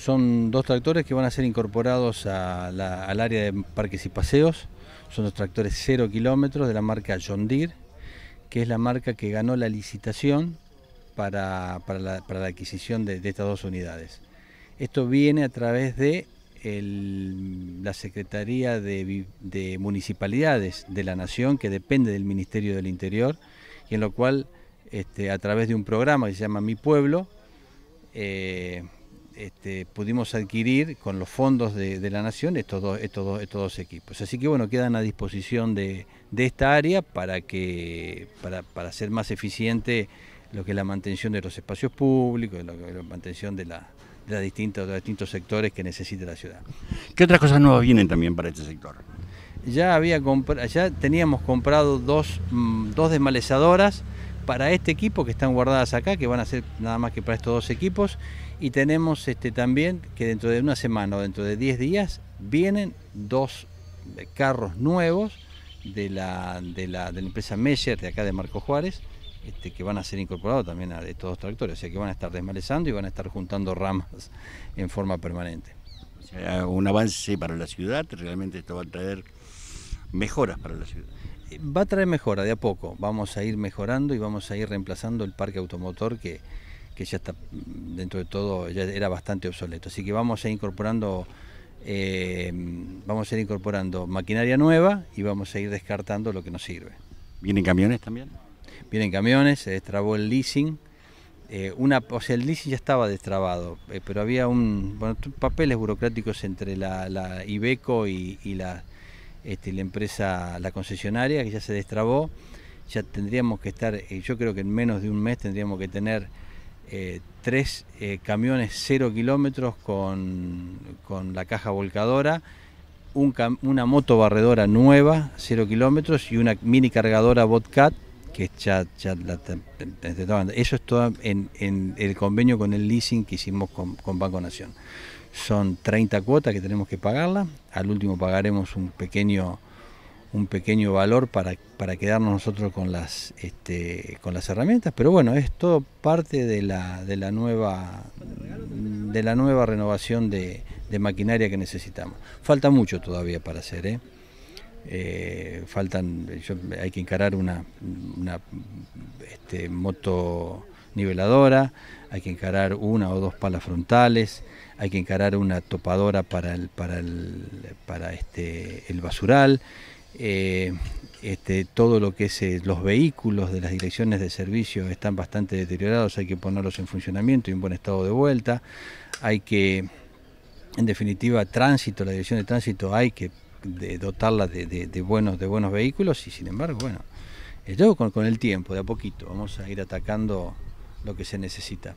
Son dos tractores que van a ser incorporados al área de parques y paseos. Son los tractores 0 kilómetros de la marca John Deere, que es la marca que ganó la licitación para, la, adquisición de, estas dos unidades. Esto viene a través de la Secretaría de, Municipalidades de la Nación, que depende del Ministerio del Interior, y en lo cual, este, a través de un programa que se llama Mi Pueblo, eh, este, pudimos adquirir con los fondos de, la Nación estos dos, equipos. Así que bueno, quedan a disposición de, esta área para, que, para, ser más eficiente lo que es la mantención de los espacios públicos, la mantención de, los distintos sectores que necesita la ciudad. ¿Qué otras cosas nuevas vienen también para este sector? Ya, había ya teníamos comprado mm, dos desmalezadoras para este equipo que están guardadas acá, que van a ser nada más que para estos dos equipos, y tenemos este, también que dentro de una semana o dentro de 10 días vienen dos eh, carros nuevos de la, de la, empresa Meyer de acá de Marco Juárez, este, que van a ser incorporados también a estos dos tractores, o sea que van a estar desmalezando y van a estar juntando ramas en forma permanente. un avance para la ciudad, realmente esto va a traer mejoras para la ciudad. Va a traer mejora de a poco, vamos a ir mejorando y vamos a ir reemplazando el parque automotor que, que ya está mm, dentro de todo, ya era bastante obsoleto. Así que vamos a ir incorporando, eh, vamos a ir incorporando maquinaria nueva y vamos a ir descartando lo que nos sirve. ¿Vienen camiones también? Vienen camiones, se destrabó el leasing. Eh, una, o sea, el leasing ya estaba destrabado, eh, pero había un, bueno, papeles burocráticos entre la, la Ibeco y, la, este, la empresa, la concesionaria, que ya se destrabó. Ya tendríamos que estar, yo creo que en menos de un mes tendríamos que tener eh, tres eh, camiones cero kilómetros con, la caja volcadora, una moto barredora nueva, cero kilómetros, y una mini cargadora Botcat, que eso es todo en, el convenio con el leasing que hicimos con, con Banco Nación. Son 30 cuotas que tenemos que pagarla, al último pagaremos un pequeño un pequeño valor para, para quedarnos nosotros con las, este, con las herramientas, pero bueno, es todo parte de la, de la, nueva, de la nueva renovación de, maquinaria que necesitamos. Falta mucho todavía para hacer, ¿eh? Eh, faltan, hay que encarar una, una este, moto niveladora, hay que encarar una o dos palas frontales, hay que encarar una topadora para el, para el, para este, el basural eh, este, todo lo que es eh, los vehículos de las direcciones de servicio están bastante deteriorados, hay que ponerlos en funcionamiento y en buen estado de vuelta, hay que, en definitiva, tránsito, la dirección de tránsito hay que dotarla de, buenos, de buenos vehículos y sin embargo, bueno, yo con el tiempo, de a poquito, vamos a ir atacando lo que se necesita.